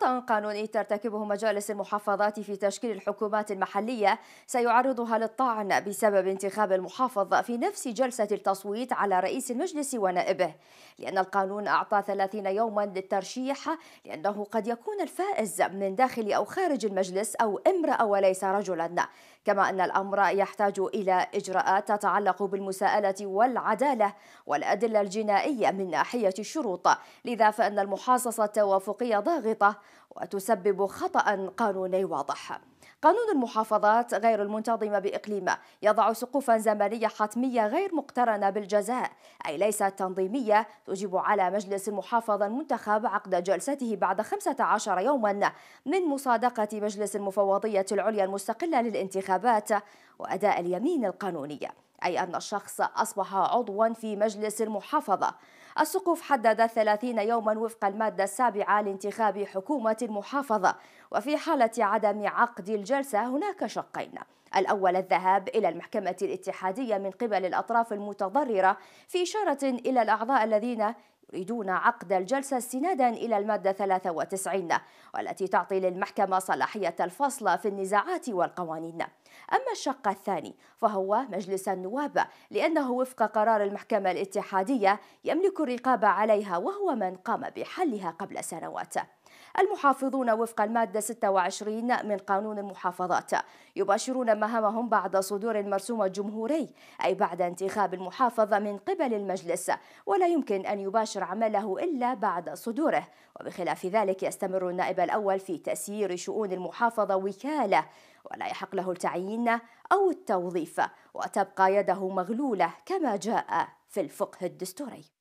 خطأ قانوني ترتكبه مجالس المحافظات في تشكيل الحكومات المحلية سيعرضها للطعن بسبب انتخاب المحافظ في نفس جلسة التصويت على رئيس المجلس ونائبه لأن القانون أعطى 30 يوما للترشيح لأنه قد يكون الفائز من داخل أو خارج المجلس أو امرأة وليس رجلا كما أن الأمر يحتاج إلى إجراءات تتعلق بالمساءلة والعدالة والأدلة الجنائية من ناحية الشروط لذا فإن المحاصصة التوافقية ضاغطة وتسبب خطأ قانوني واضح قانون المحافظات غير المنتظمة بإقليمه يضع سقوفا زمنية حتمية غير مقترنة بالجزاء أي ليست تنظيمية تجب على مجلس المحافظة المنتخب عقد جلسته بعد 15 يوما من مصادقة مجلس المفوضية العليا المستقلة للانتخابات وأداء اليمين القانونية أي أن الشخص أصبح عضوا في مجلس المحافظة السقوف حدد 30 يوما وفق المادة السابعة لانتخاب حكومة المحافظة وفي حالة عدم عقد الجلسة هناك شقين الأول الذهاب إلى المحكمة الاتحادية من قبل الأطراف المتضررة في إشارة إلى الأعضاء الذين يريدون عقد الجلسة استنادا إلى المادة 93 والتي تعطي للمحكمة صلاحية الفصل في النزاعات والقوانين أما الشق الثاني فهو مجلس النواب لأنه وفق قرار المحكمة الاتحادية يملك الرقابة عليها وهو من قام بحلها قبل سنوات المحافظون وفق المادة 26 من قانون المحافظات يباشرون مهامهم بعد صدور المرسوم الجمهوري أي بعد انتخاب المحافظة من قبل المجلس ولا يمكن أن يباشر عمله إلا بعد صدوره وبخلاف ذلك يستمر النائب الأول في تسيير شؤون المحافظة وكالة ولا يحق له التعيين أو التوظيف وتبقى يده مغلولة كما جاء في الفقه الدستوري